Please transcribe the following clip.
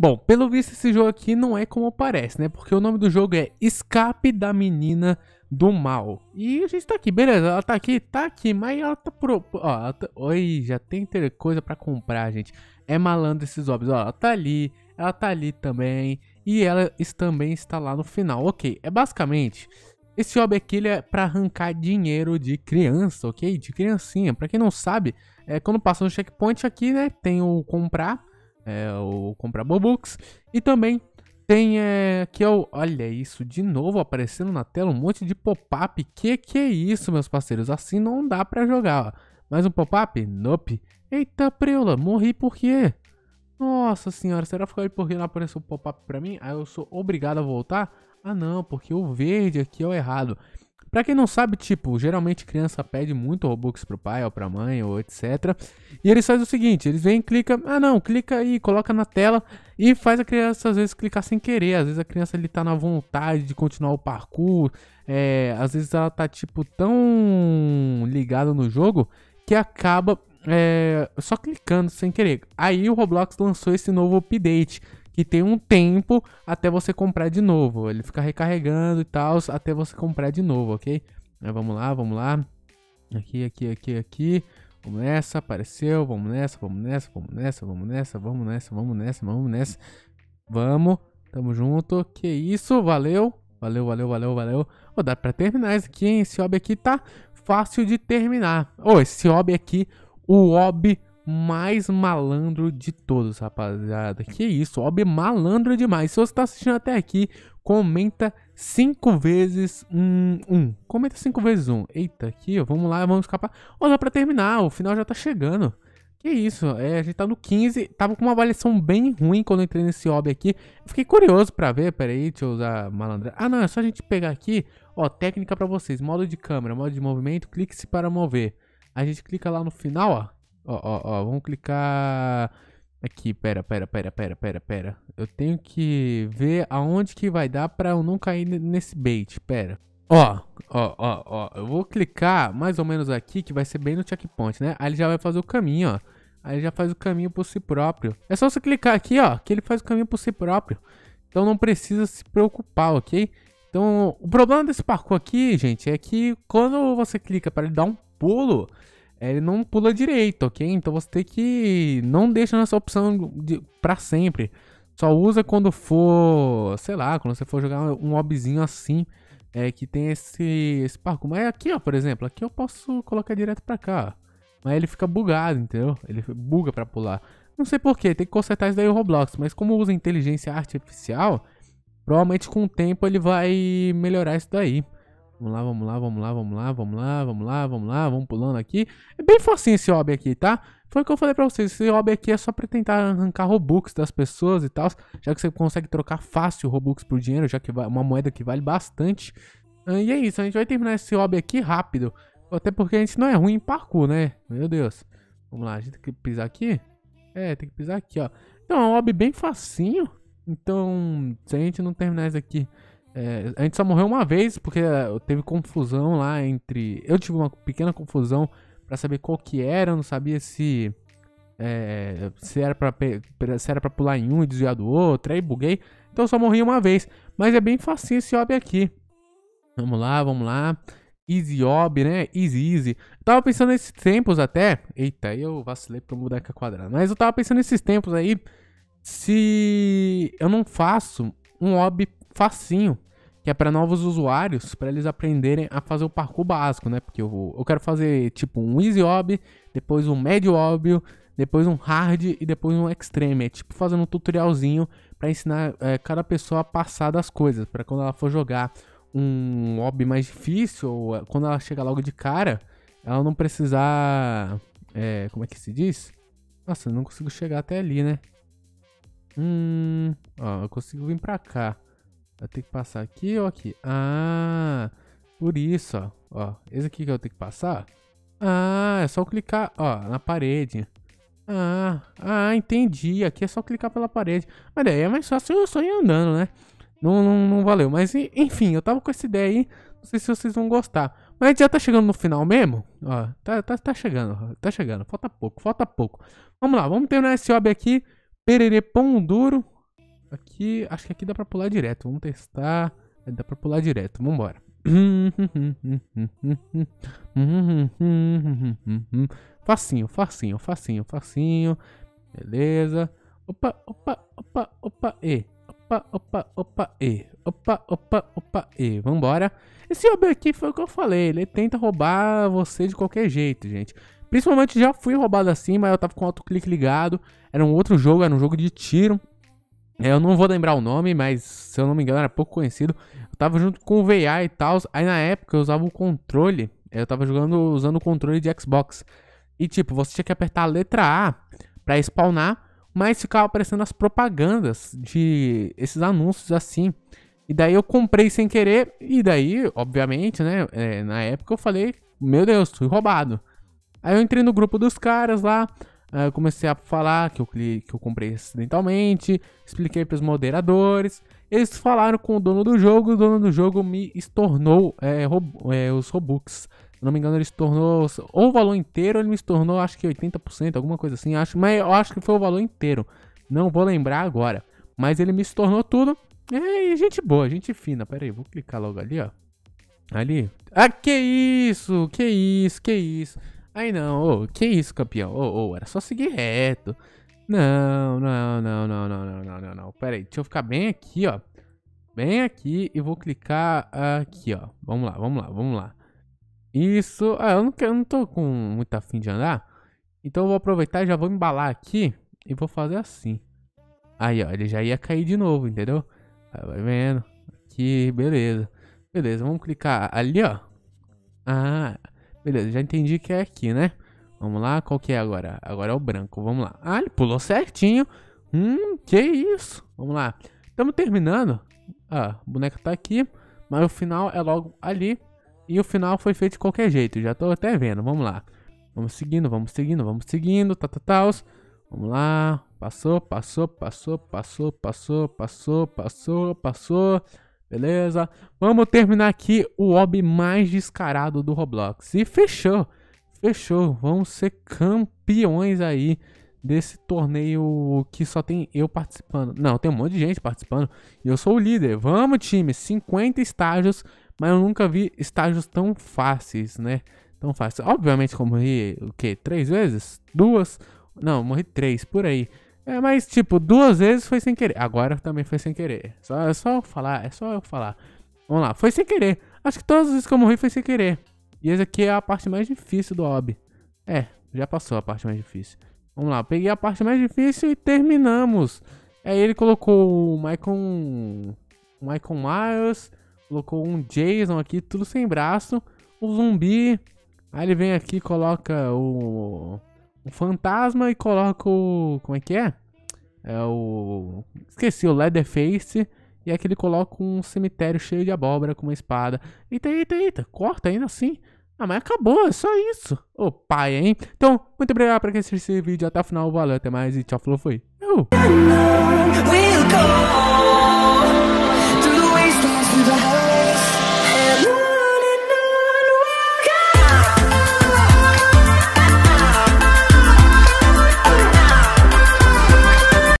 Bom, pelo visto esse jogo aqui não é como parece, né? Porque o nome do jogo é Escape da Menina do Mal. E a gente tá aqui, beleza, ela tá aqui, tá aqui, mas ela tá pro... Ó, ela tá... Oi, já tem ter coisa pra comprar, gente. É malandro esses óbvios, ó, ela tá ali, ela tá ali também, e ela também está lá no final. Ok, é basicamente... Esse job aqui ele é para arrancar dinheiro de criança, ok? De criancinha. Para quem não sabe, é, quando passa no checkpoint aqui, né, tem o comprar é, o comprar Bobux. E também tem é, aqui, ó, olha isso, de novo aparecendo na tela um monte de pop-up. Que que é isso, meus parceiros? Assim não dá pra jogar, ó. Mais um pop-up? Nope. Eita preula, morri por quê? Nossa senhora, será que foi porque não apareceu pop-up pra mim? Aí ah, eu sou obrigado a voltar? Ah não, porque o verde aqui é o errado. Para quem não sabe, tipo, geralmente criança pede muito Robux pro pai ou pra mãe ou etc. E eles fazem o seguinte, eles vêm, clica, ah não, clica aí, coloca na tela e faz a criança às vezes clicar sem querer. Às vezes a criança ele tá na vontade de continuar o parkour, é, às vezes ela tá tipo tão ligada no jogo que acaba é, só clicando sem querer. Aí o Roblox lançou esse novo update que tem um tempo até você comprar de novo. Ele fica recarregando e tal, até você comprar de novo, ok? Mas vamos lá, vamos lá. Aqui, aqui, aqui, aqui. Vamos nessa, apareceu, vamos nessa, vamos nessa, vamos nessa, vamos nessa, vamos nessa, vamos nessa, vamos nessa. Vamos, tamo junto. Que isso, valeu. Valeu, valeu, valeu, valeu. Oh, dá pra terminar isso aqui, hein? Esse hobby aqui tá fácil de terminar. oh, esse hobby aqui, o hobby mais malandro de todos, rapaziada. Que isso, Ob malandro demais. Se você tá assistindo até aqui, comenta cinco vezes um, um. Comenta cinco vezes um. Eita, aqui, ó, vamos lá, vamos escapar. Olha dá pra terminar, o final já tá chegando. Que isso, é, a gente tá no 15, tava com uma avaliação bem ruim quando eu entrei nesse obi aqui. Fiquei curioso pra ver, peraí, deixa eu usar malandro? Ah não, é só a gente pegar aqui, ó, técnica pra vocês, modo de câmera, modo de movimento, clique-se para mover. A gente clica lá no final, ó, Ó, ó, ó, vamos clicar aqui, pera, pera, pera, pera, pera, pera. Eu tenho que ver aonde que vai dar pra eu não cair nesse bait, pera. Ó, ó, ó, ó, eu vou clicar mais ou menos aqui, que vai ser bem no checkpoint, né? Aí ele já vai fazer o caminho, ó. Aí ele já faz o caminho por si próprio. É só você clicar aqui, ó, que ele faz o caminho por si próprio. Então não precisa se preocupar, ok? Então, o problema desse parkour aqui, gente, é que quando você clica para ele dar um pulo, é, ele não pula direito, ok? Então você tem que não deixa nessa opção de, para sempre. Só usa quando for, sei lá, quando você for jogar um mobzinho assim, é, que tem esse, esse parkour. Mas aqui, ó, por exemplo, aqui eu posso colocar direto pra cá, Mas ele fica bugado, entendeu? Ele buga pra pular. Não sei porquê, tem que consertar isso daí o Roblox. Mas como usa inteligência artificial, provavelmente com o tempo ele vai melhorar isso daí. Vamos lá, vamos lá, vamos lá, vamos lá, vamos lá, vamos lá, vamos lá, vamos pulando aqui. É bem facinho esse hobby aqui, tá? Foi o que eu falei pra vocês, esse hobby aqui é só pra tentar arrancar Robux das pessoas e tal, já que você consegue trocar fácil Robux por dinheiro, já que é uma moeda que vale bastante. Ah, e é isso, a gente vai terminar esse hobby aqui rápido, até porque a gente não é ruim em parkour, né? Meu Deus. Vamos lá, a gente tem que pisar aqui? É, tem que pisar aqui, ó. Então é um hobby bem facinho, então se a gente não terminar isso aqui é, a gente só morreu uma vez porque é, teve confusão lá entre. Eu tive uma pequena confusão para saber qual que era, eu não sabia se. É, se era pra, se era pra pular em um e desviar do outro, aí buguei. Então eu só morri uma vez. Mas é bem facinho esse ob aqui. Vamos lá, vamos lá. Easy Ob, né? Easy, easy. Eu tava pensando nesses tempos até. Eita, eu vacilei pra mudar aqui a quadrada. Mas eu tava pensando nesses tempos aí. Se eu não faço um ob facinho que é para novos usuários, para eles aprenderem a fazer o parkour básico, né? Porque eu, eu quero fazer tipo um easy hobby, depois um médio hobby, depois um hard e depois um extreme. É tipo fazendo um tutorialzinho para ensinar é, cada pessoa a passar das coisas, para quando ela for jogar um hobby mais difícil, ou eh, quando ela chega logo de cara, ela não precisar. É, como é que se diz? Nossa, eu não consigo chegar até ali, né? Hum. Ó, eu consigo vir pra cá. Vai ter que passar aqui ou aqui? Ah, por isso, ó. ó esse aqui que eu tenho que passar? Ah, é só clicar, ó, na parede. Ah, ah, entendi. Aqui é só clicar pela parede. Mas daí é mais fácil eu só ir andando, né? Não, não, não valeu. Mas enfim, eu tava com essa ideia aí. Não sei se vocês vão gostar. Mas já tá chegando no final mesmo? Ó, tá, tá, tá chegando, tá chegando. Falta pouco, falta pouco. Vamos lá, vamos terminar esse hobby aqui. Pererê pão duro. Aqui, acho que aqui dá pra pular direto. Vamos testar. Dá pra pular direto. Vambora. Facinho, facinho, facinho, facinho. Beleza. Opa, opa, opa, opa, e. Opa, opa, opa, e. Opa, opa, opa, e. Vambora. Esse OB aqui foi o que eu falei. Ele tenta roubar você de qualquer jeito, gente. Principalmente já fui roubado assim, mas eu tava com o autoclique ligado. Era um outro jogo, era um jogo de tiro. É, eu não vou lembrar o nome, mas se eu não me engano era pouco conhecido. Eu tava junto com o VA e tal. Aí na época eu usava o controle. Eu tava jogando usando o controle de Xbox. E tipo, você tinha que apertar a letra A para spawnar, mas ficava aparecendo as propagandas de esses anúncios assim. E daí eu comprei sem querer, e daí, obviamente, né? É, na época eu falei, meu Deus, fui roubado. Aí eu entrei no grupo dos caras lá, ah, comecei a falar que eu, que eu comprei acidentalmente, expliquei para os moderadores. Eles falaram com o dono do jogo, o dono do jogo me estornou é, é, os Robux. Se não me engano, ele estornou ou o valor inteiro, ele me estornou acho que 80%, alguma coisa assim. Acho, mas eu acho que foi o valor inteiro. Não vou lembrar agora. Mas ele me estornou tudo. É, e gente boa, gente fina. Pera aí, vou clicar logo ali, ó. Ali. Ah, que isso, que isso, que isso. Aí não, ô, oh, que isso, campeão? Ô, oh, oh, era só seguir reto. Não, não, não, não, não, não, não, não, não. Pera aí, deixa eu ficar bem aqui, ó. Bem aqui e vou clicar aqui, ó. Vamos lá, vamos lá, vamos lá. Isso. Ah, eu não, quero, eu não tô com muito afim de andar. Então eu vou aproveitar e já vou embalar aqui e vou fazer assim. Aí, ó, ele já ia cair de novo, entendeu? Aí vai vendo. Aqui, beleza. Beleza, vamos clicar ali, ó. Ah, Beleza, já entendi que é aqui, né? Vamos lá, qual que é agora? Agora é o branco, vamos lá. Ah, ele pulou certinho. Hum, que isso. Vamos lá. Estamos terminando. Ah, a boneca tá aqui, mas o final é logo ali. E o final foi feito de qualquer jeito, já tô até vendo. Vamos lá. Vamos seguindo, vamos seguindo, vamos seguindo. Tá, tá, tá. Vamos lá. Passou, passou, passou, passou, passou, passou, passou, passou. Beleza? Vamos terminar aqui o hobby mais descarado do Roblox. E fechou. Fechou. Vamos ser campeões aí desse torneio que só tem eu participando. Não, tem um monte de gente participando. E eu sou o líder. Vamos, time. 50 estágios. Mas eu nunca vi estágios tão fáceis, né? Tão fáceis. Obviamente que eu morri, o quê? Três vezes? Duas? Não, morri três, por aí. É, mas tipo, duas vezes foi sem querer. Agora também foi sem querer. Só, é só eu falar, é só eu falar. Vamos lá, foi sem querer. Acho que todas as vezes que eu morri foi sem querer. E essa aqui é a parte mais difícil do hobby. É, já passou a parte mais difícil. Vamos lá, peguei a parte mais difícil e terminamos. Aí é, ele colocou o Michael, o Michael Myers, colocou um Jason aqui, tudo sem braço, o um zumbi. Aí ele vem aqui coloca o o fantasma e coloca o. Como é que é? É o. Esqueci, o Leatherface. E que ele coloca um cemitério cheio de abóbora com uma espada. Eita, eita, eita. Corta ainda assim. Ah, mas acabou, é só isso. Ô oh, pai, hein? Então, muito obrigado por assistir esse vídeo até o final. Valeu, até mais e tchau, falou, fui. Uh!